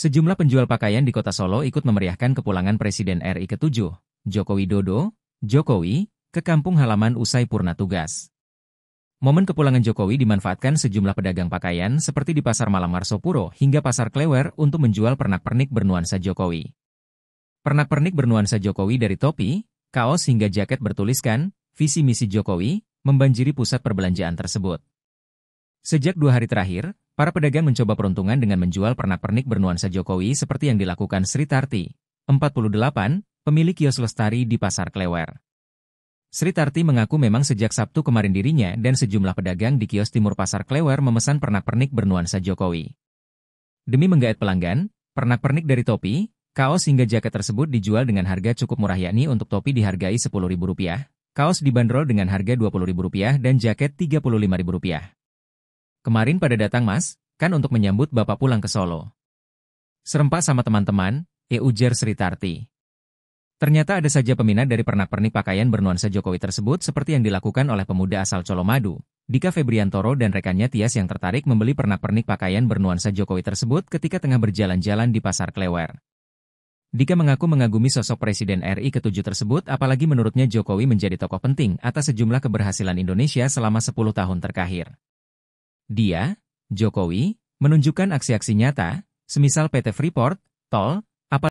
Sejumlah penjual pakaian di kota Solo ikut memeriahkan kepulangan Presiden RI ke-7, Joko Widodo, Jokowi, ke kampung halaman usai purna tugas. Momen kepulangan Jokowi dimanfaatkan sejumlah pedagang pakaian seperti di Pasar Malam Marsopuro hingga Pasar Klewer untuk menjual pernak-pernik bernuansa Jokowi. Pernak-pernik bernuansa Jokowi dari topi, kaos hingga jaket bertuliskan, visi misi Jokowi, membanjiri pusat perbelanjaan tersebut. Sejak dua hari terakhir, Para pedagang mencoba peruntungan dengan menjual pernak-pernik bernuansa Jokowi seperti yang dilakukan Sri Tarti, 48, pemilik kios Lestari di Pasar Klewer. Sri Tarti mengaku memang sejak Sabtu kemarin dirinya dan sejumlah pedagang di kios timur Pasar Klewer memesan pernak-pernik bernuansa Jokowi. Demi menggaet pelanggan, pernak-pernik dari topi, kaos hingga jaket tersebut dijual dengan harga cukup murah yakni untuk topi dihargai Rp10.000, kaos dibanderol dengan harga Rp20.000 dan jaket Rp35.000. Kemarin pada datang mas, kan untuk menyambut bapak pulang ke Solo. Serempak sama teman-teman, e ujar Sri Tarti. Ternyata ada saja peminat dari pernak-pernik pakaian bernuansa Jokowi tersebut seperti yang dilakukan oleh pemuda asal Colomadu, Dika Febriantoro dan rekannya Tias yang tertarik membeli pernak-pernik pakaian bernuansa Jokowi tersebut ketika tengah berjalan-jalan di pasar Klewer. Dika mengaku mengagumi sosok Presiden RI ke-7 tersebut apalagi menurutnya Jokowi menjadi tokoh penting atas sejumlah keberhasilan Indonesia selama 10 tahun terakhir. Dia, Jokowi, menunjukkan aksi-aksi nyata, semisal PT Freeport, Tol,